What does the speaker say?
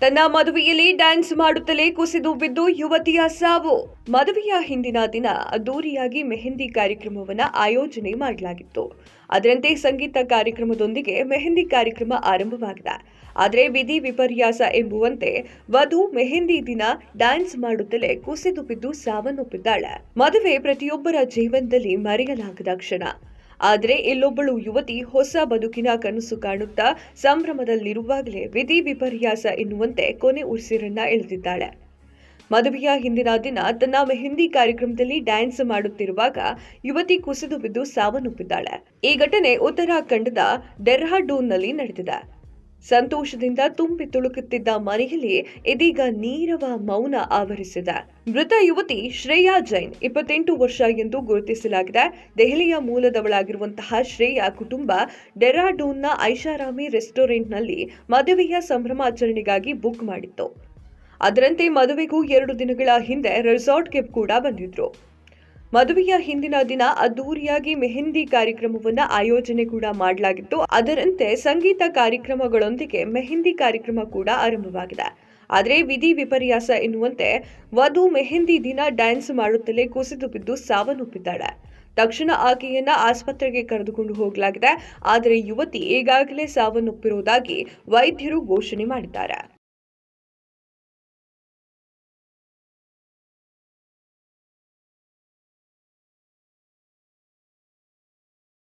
ತನ್ನ ಮದುವೆಯಲ್ಲಿ ಡ್ಯಾನ್ಸ್ ಮಾಡುತ್ತಲೇ ಕುಸಿದು ಬಿದ್ದು ಯುವತಿಯ ಸಾವು ಮದುವೆಯ ಹಿಂದಿನ ದಿನ ಅದ್ದೂರಿಯಾಗಿ ಮೆಹಂದಿ ಕಾರ್ಯಕ್ರಮವನ್ನು ಆಯೋಜನೆ ಮಾಡಲಾಗಿತ್ತು ಅದರಂತೆ ಸಂಗೀತ ಕಾರ್ಯಕ್ರಮದೊಂದಿಗೆ ಮೆಹಂದಿ ಕಾರ್ಯಕ್ರಮ ಆರಂಭವಾಗಿದೆ ಆದರೆ ವಿಧಿ ವಿಪರ್ಯಾಸ ಎಂಬುವಂತೆ ವಧು ಮೆಹಂದಿ ದಿನ ಡ್ಯಾನ್ಸ್ ಮಾಡುತ್ತಲೇ ಕುಸಿದು ಬಿದ್ದು ಸಾವನ್ನಪ್ಪಿದ್ದಾಳೆ ಮದುವೆ ಪ್ರತಿಯೊಬ್ಬರ ಜೀವನದಲ್ಲಿ ಮರೆಯಲಾಗದ ಕ್ಷಣ ಆದರೆ ಇಲ್ಲೊಬ್ಬಳು ಯುವತಿ ಹೊಸ ಬದುಕಿನ ಕನಸು ಕಾಣುತ್ತಾ ಸಂಭ್ರಮದಲ್ಲಿರುವಾಗಲೇ ವಿಧಿ ವಿಪರ್ಯಾಸ ಎನ್ನುವಂತೆ ಕೊನೆ ಉಸಿರನ್ನ ಎಳೆದಿದ್ದಾಳೆ ಮದುವೆಯ ಹಿಂದಿನ ದಿನ ತನ್ನ ಮೆಹಂದಿ ಕಾರ್ಯಕ್ರಮದಲ್ಲಿ ಡ್ಯಾನ್ಸ್ ಮಾಡುತ್ತಿರುವಾಗ ಯುವತಿ ಕುಸಿದು ಬಿದ್ದು ಸಾವನ್ನಪ್ಪಿದ್ದಾಳೆ ಈ ಘಟನೆ ಉತ್ತರಾಖಂಡದ ಡೆರ್ಹಾಡೂನ್ನಲ್ಲಿ ನಡೆದಿದೆ ಸಂತೋಷದಿಂದ ತುಂಬಿ ತುಳುಕುತ್ತಿದ್ದ ಮನೆಯಲ್ಲಿ ಇದೀಗ ನೀರವ ಮೌನ ಆವರಿಸಿದೆ ಮೃತ ಯುವತಿ ಶ್ರೇಯಾ ಜೈನ್ ಇಪ್ಪತ್ತೆಂಟು ವರ್ಷ ಎಂದು ಗುರುತಿಸಲಾಗಿದೆ ದೆಹಲಿಯ ಮೂಲದವಳಾಗಿರುವಂತಹ ಶ್ರೇಯಾ ಕುಟುಂಬ ಡೆರಾಡೂನ್ನ ಐಷಾರಾಮಿ ರೆಸ್ಟೋರೆಂಟ್ನಲ್ಲಿ ಮದುವೆಯ ಸಂಭ್ರಮಾಚರಣೆಗಾಗಿ ಬುಕ್ ಮಾಡಿತ್ತು ಅದರಂತೆ ಮದುವೆಗೂ ಎರಡು ದಿನಗಳ ಹಿಂದೆ ರೆಸಾರ್ಟ್ಗೆ ಕೂಡ ಬಂದಿದ್ರು ಮದುವೆಯ ಹಿಂದಿನ ದಿನ ಅದ್ದೂರಿಯಾಗಿ ಮೆಹಂದಿ ಕಾರ್ಯಕ್ರಮವನ್ನು ಆಯೋಜನೆ ಕೂಡ ಮಾಡಲಾಗಿತ್ತು ಅದರಂತೆ ಸಂಗೀತ ಕಾರ್ಯಕ್ರಮಗಳೊಂದಿಗೆ ಮೆಹಂದಿ ಕಾರ್ಯಕ್ರಮ ಕೂಡ ಆರಂಭವಾಗಿದೆ ಆದರೆ ವಿಧಿ ವಿಪರ್ಯಾಸ ಎನ್ನುವಂತೆ ವಧು ಮೆಹಂದಿ ದಿನ ಡ್ಯಾನ್ಸ್ ಮಾಡುತ್ತಲೇ ಕುಸಿದು ಬಿದ್ದು ಸಾವನ್ನಪ್ಪಿದ್ದಾಳೆ ತಕ್ಷಣ ಆಕೆಯನ್ನ ಆಸ್ಪತ್ರೆಗೆ ಕರೆದುಕೊಂಡು ಹೋಗಲಾಗಿದೆ ಆದರೆ ಯುವತಿ ಈಗಾಗಲೇ ಸಾವನ್ನುಪ್ಪಿರುವುದಾಗಿ ವೈದ್ಯರು ಘೋಷಣೆ ಮಾಡಿದ್ದಾರೆ